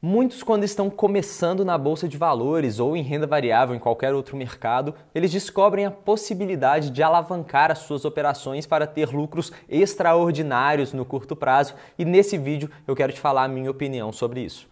Muitos, quando estão começando na bolsa de valores ou em renda variável em qualquer outro mercado, eles descobrem a possibilidade de alavancar as suas operações para ter lucros extraordinários no curto prazo, e nesse vídeo eu quero te falar a minha opinião sobre isso.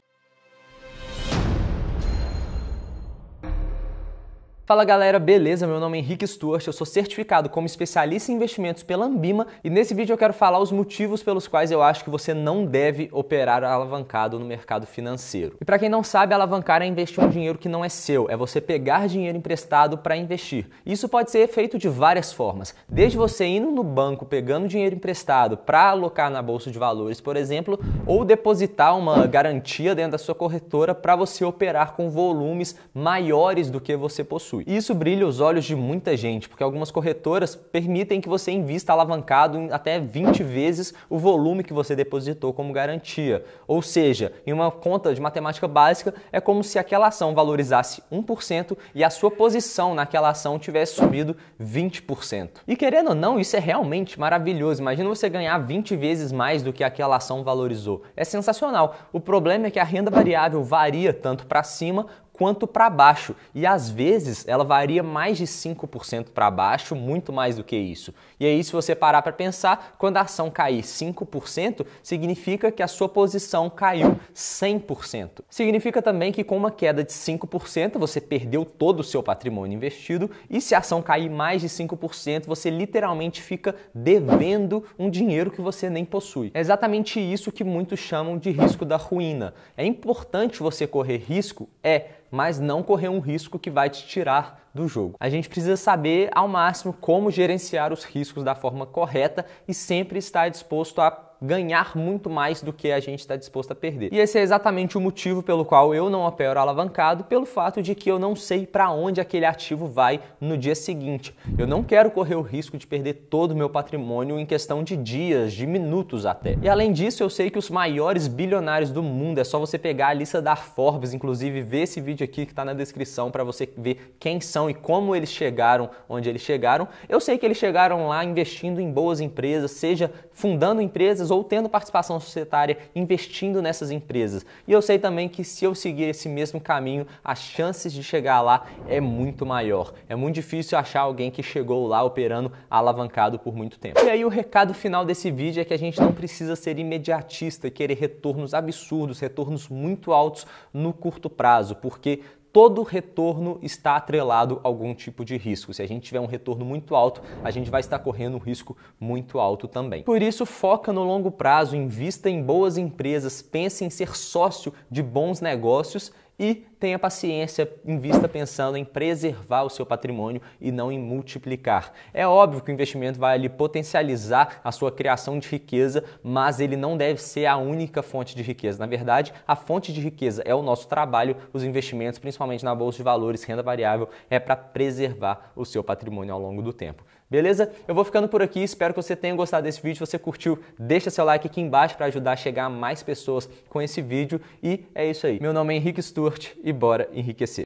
Fala galera, beleza? Meu nome é Henrique Stuart, eu sou certificado como especialista em investimentos pela Ambima e nesse vídeo eu quero falar os motivos pelos quais eu acho que você não deve operar alavancado no mercado financeiro. E para quem não sabe, alavancar é investir um dinheiro que não é seu, é você pegar dinheiro emprestado para investir. Isso pode ser feito de várias formas, desde você indo no banco pegando dinheiro emprestado para alocar na bolsa de valores, por exemplo, ou depositar uma garantia dentro da sua corretora para você operar com volumes maiores do que você possui possui. E isso brilha os olhos de muita gente, porque algumas corretoras permitem que você invista alavancado em até 20 vezes o volume que você depositou como garantia. Ou seja, em uma conta de matemática básica, é como se aquela ação valorizasse 1% e a sua posição naquela ação tivesse subido 20%. E querendo ou não, isso é realmente maravilhoso. Imagina você ganhar 20 vezes mais do que aquela ação valorizou. É sensacional. O problema é que a renda variável varia tanto para cima quanto para baixo. E às vezes ela varia mais de 5% para baixo, muito mais do que isso. E aí, se você parar para pensar, quando a ação cair 5%, significa que a sua posição caiu 100%. Significa também que com uma queda de 5%, você perdeu todo o seu patrimônio investido, e se a ação cair mais de 5%, você literalmente fica devendo um dinheiro que você nem possui. É exatamente isso que muitos chamam de risco da ruína. É importante você correr risco? É mas não correr um risco que vai te tirar do jogo. A gente precisa saber ao máximo como gerenciar os riscos da forma correta e sempre estar disposto a ganhar muito mais do que a gente está disposto a perder. E esse é exatamente o motivo pelo qual eu não opero alavancado, pelo fato de que eu não sei para onde aquele ativo vai no dia seguinte. Eu não quero correr o risco de perder todo o meu patrimônio em questão de dias, de minutos até. E além disso, eu sei que os maiores bilionários do mundo, é só você pegar a lista da Forbes, inclusive ver esse vídeo aqui que está na descrição para você ver quem são e como eles chegaram onde eles chegaram. Eu sei que eles chegaram lá investindo em boas empresas, seja fundando empresas empresas ou tendo participação societária investindo nessas empresas. E eu sei também que se eu seguir esse mesmo caminho, as chances de chegar lá é muito maior. É muito difícil achar alguém que chegou lá operando alavancado por muito tempo. E aí o recado final desse vídeo é que a gente não precisa ser imediatista e querer retornos absurdos, retornos muito altos no curto prazo, porque todo retorno está atrelado a algum tipo de risco. Se a gente tiver um retorno muito alto, a gente vai estar correndo um risco muito alto também. Por isso, foca no longo prazo, invista em boas empresas, pense em ser sócio de bons negócios e tenha paciência, invista pensando em preservar o seu patrimônio e não em multiplicar. É óbvio que o investimento vai ali potencializar a sua criação de riqueza, mas ele não deve ser a única fonte de riqueza. Na verdade, a fonte de riqueza é o nosso trabalho, os investimentos, principalmente na bolsa de valores, renda variável, é para preservar o seu patrimônio ao longo do tempo. Beleza? Eu vou ficando por aqui, espero que você tenha gostado desse vídeo. Se você curtiu, deixa seu like aqui embaixo para ajudar a chegar a mais pessoas com esse vídeo. E é isso aí. Meu nome é Henrique Sturt e bora enriquecer.